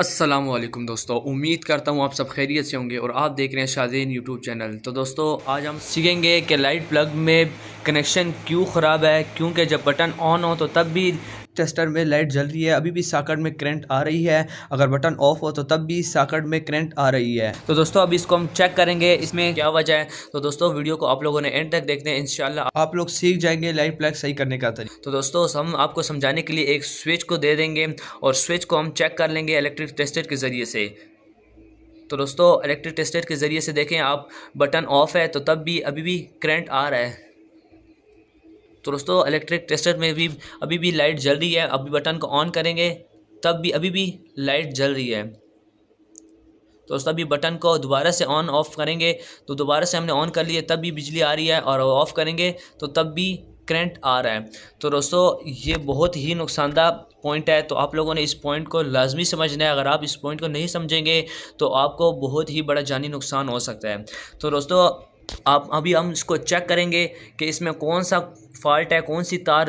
असलम दोस्तों उम्मीद करता हूँ आप सब खैरियत से होंगे और आप देख रहे हैं शाजीन यूट्यूब चैनल तो दोस्तों आज हम सीखेंगे कि लाइट प्लग में कनेक्शन क्यों ख़राब है क्योंकि जब बटन ऑन हो तो तब भी टेस्टर में लाइट जल रही है अभी भी साकट में करंट आ रही है अगर बटन ऑफ हो तो तब भी साकट में करंट आ रही है तो दोस्तों अभी इसको हम चेक करेंगे इसमें क्या वजह है तो दोस्तों वीडियो को आप लोगों ने एंड तक देखते हैं इनशाला आप लोग सीख जाएंगे लाइट प्लग सही करने का तरीका तो दोस्तों हम आपको समझाने के लिए एक स्विच को दे देंगे और स्विच को हम चेक कर लेंगे इलेक्ट्रिक टेस्टर के ज़रिए से तो दोस्तों इलेक्ट्रिक टेस्टर के ज़रिए से देखें आप बटन ऑफ है तो तब भी अभी भी करंट आ रहा है तो दोस्तों इलेक्ट्रिक टेस्टर में भी अभी भी लाइट जल रही है अभी बटन को ऑन करेंगे तब भी अभी भी लाइट जल रही है तो दोस्तों अभी बटन को दोबारा से ऑन ऑफ करेंगे तो दोबारा से हमने ऑन कर लिया तब भी बिजली आ रही है और ऑफ़ करेंगे तो तब भी करंट आ रहा है तो दोस्तों ये बहुत ही नुकसानदा पॉइंट है तो आप लोगों ने इस पॉइंट को लाजमी समझना है अगर आप इस पॉइंट को नहीं समझेंगे तो आपको बहुत ही बड़ा जानी नुकसान हो सकता है तो दोस्तों आप अभी हम इसको चेक करेंगे कि इसमें कौन सा फॉल्ट है कौन सी तार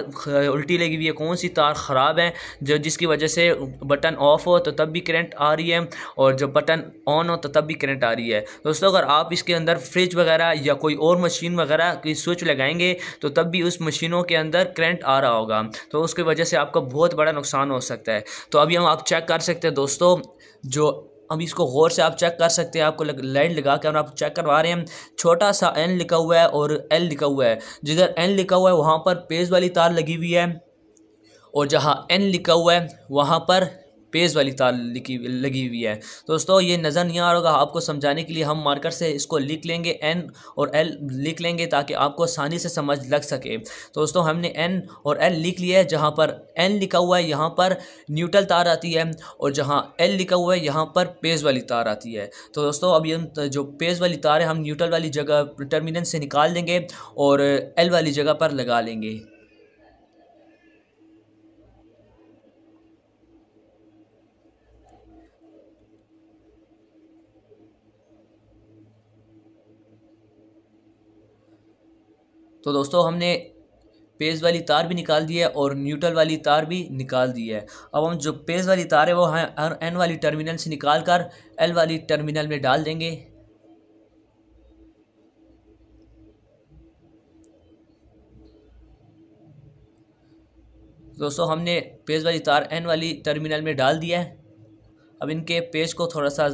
उल्टी लगी हुई है कौन सी तार ख़राब है जो जिसकी वजह से बटन ऑफ हो तो तब भी करंट आ रही है और जब बटन ऑन हो तो तब भी करंट आ रही है दोस्तों अगर आप इसके अंदर फ्रिज वगैरह या कोई और मशीन वगैरह की स्विच लगाएंगे तो तब भी उस मशीनों के अंदर करंट आ रहा होगा तो उसकी वजह से आपका बहुत बड़ा नुकसान हो सकता है तो अभी हम आप चेक कर सकते हैं दोस्तों जो अब इसको गौर से आप चेक कर सकते हैं आपको लाइन लगा कर आप चेक करवा रहे हैं छोटा सा एन लिखा हुआ है और एल लिखा हुआ है जिधर एन लिखा हुआ है वहाँ पर पेज वाली तार लगी हुई है और जहाँ एन लिखा हुआ है वहाँ पर पेज वाली तार लिखी लगी हुई है तो दोस्तों ये नज़र नहीं आ रहा होगा आपको समझाने के लिए हम मार्कर से इसको लिख लेंगे एन और एल लिख लेंगे ताकि आपको आसानी से समझ लग सके तो दोस्तों हमने एन और एल लिख लिया है जहाँ पर एन लिखा हुआ है यहाँ पर न्यूट्रल तार आती है और जहाँ एल लिखा हुआ है यहाँ पर पेज वाली तार आती है तो दोस्तों अब ये जो पेज वाली तार है हम न्यूट्रल वाली जगह टर्मिनल से निकाल देंगे और एल वाली जगह पर लगा लेंगे तो दोस्तों हमने पेज वाली तार भी निकाल दी है और न्यूट्रल वाली तार भी निकाल दी है अब हम जो पेज वाली तार है वो हर एन वाली टर्मिनल से निकाल कर एल वाली टर्मिनल में डाल देंगे दोस्तों हमने पेज वाली तार एन वाली टर्मिनल में डाल दिया है अब इनके पेज को थोड़ा सा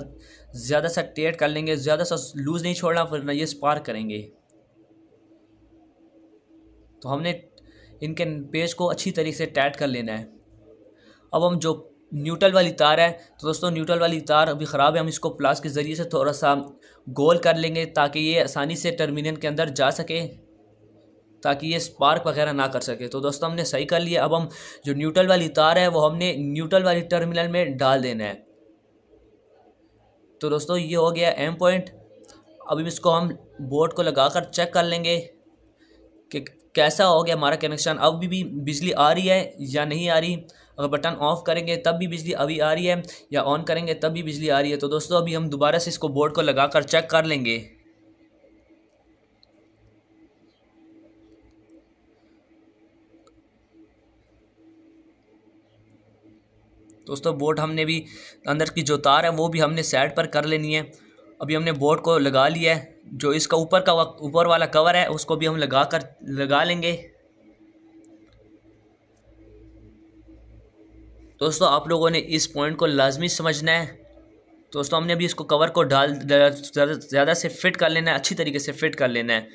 ज़्यादा सा टेट कर लेंगे ज़्यादा सा लूज़ नहीं छोड़ना फिर ना ये स्पार्क करेंगे तो हमने इनके पेज को अच्छी तरीके से टैट कर लेना है अब हम जो न्यूट्रल वाली तार है तो दोस्तों न्यूट्रल वाली तार अभी ख़राब है हम इसको प्लास के ज़रिए से थोड़ा सा गोल कर लेंगे ताकि ये आसानी से टर्मिनल के अंदर जा सके ताकि ये स्पार्क वगैरह ना कर सके तो दोस्तों हमने सही कर लिया अब हम जो न्यूट्रल वाली तार है वो हमने न्यूट्रल वाली टर्मिनल में डाल देना है तो दोस्तों ये हो गया एम पॉइंट अभी इसको हम बोर्ड को लगा कर चेक कर लेंगे कैसा हो गया हमारा कनेक्शन अब भी बिजली आ रही है या नहीं आ रही अगर बटन ऑफ़ करेंगे तब भी बिजली अभी आ रही है या ऑन करेंगे तब भी बिजली आ रही है तो दोस्तों अभी हम दोबारा से इसको बोर्ड को लगा कर चेक कर लेंगे दोस्तों बोर्ड हमने भी अंदर की जो तार है वो भी हमने सेट पर कर लेनी है अभी हमने बोर्ड को लगा लिया है जो इसका ऊपर का ऊपर वाला कवर है उसको भी हम लगा कर लगा लेंगे दोस्तों आप लोगों ने इस पॉइंट को लाजमी समझना है दोस्तों हमने अभी इसको कवर को डाल ज़्यादा से फिट कर लेना है अच्छी तरीके से फिट कर लेना है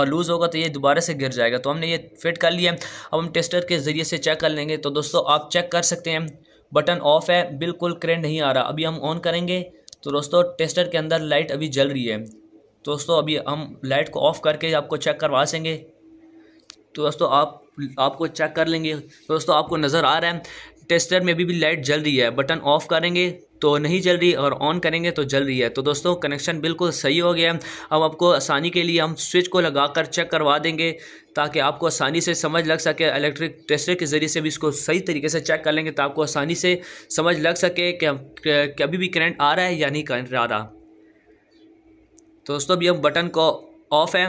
और लूज़ होगा तो ये दोबारा से गिर जाएगा तो हमने ये फिट कर लिया है अब हम टेस्टर के ज़रिए से चेक कर लेंगे तो दोस्तों आप चेक कर सकते हैं बटन ऑफ़ है बिल्कुल करेंट नहीं आ रहा अभी हम ऑन करेंगे तो दोस्तों टेस्टर के अंदर लाइट अभी जल रही है तो दोस्तों अभी हम लाइट को ऑफ़ करके आपको चेक करवा सेंगे तो दोस्तों आप आपको चेक कर लेंगे तो दोस्तों आपको नज़र आ रहा है टेस्टर में अभी भी लाइट जल रही है बटन ऑफ़ करेंगे तो नहीं जल रही और ऑन करेंगे तो जल रही है तो दोस्तों कनेक्शन बिल्कुल सही हो गया अब आपको आसानी के लिए हम स्विच को लगा कर चेक करवा देंगे ताकि आपको आसानी से समझ लग सके इलेक्ट्रिक टेस्टर के ज़रिए से भी इसको सही तरीके से चेक कर लेंगे तो आपको आसानी से समझ लग सके कि कभी भी करंट आ रहा है या नहीं करंट आ रहा तो दोस्तों अभी हम बटन को ऑफ़ है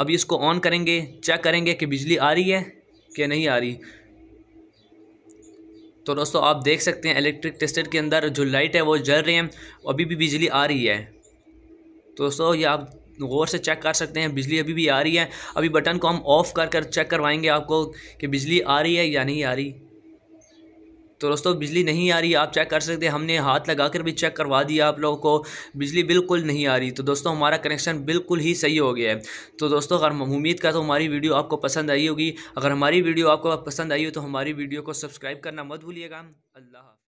अभी इसको ऑन करेंगे चेक करेंगे कि बिजली आ रही है कि नहीं आ रही तो दोस्तों आप देख सकते हैं इलेक्ट्रिक टेस्टर के अंदर जो लाइट है वो जल रही है अभी भी बिजली आ रही है तो दोस्तों ये आप गौर से चेक कर सकते हैं बिजली अभी भी आ रही है अभी बटन को हम ऑफ़ कर कर चेक करवाएंगे आपको कि बिजली आ रही है या नहीं आ रही तो दोस्तों बिजली नहीं आ रही आप चेक कर सकते हैं हमने हाथ लगा कर भी चेक करवा दिया आप लोगों को बिजली बिल्कुल नहीं आ रही तो दोस्तों हमारा कनेक्शन बिल्कुल ही सही हो गया है तो दोस्तों अगर उम्मीद का तो हमारी वीडियो आपको पसंद आई होगी अगर हमारी वीडियो आपको पसंद आई हो तो हमारी वीडियो को सब्सक्राइब करना मत भूलिएगा अल्लाह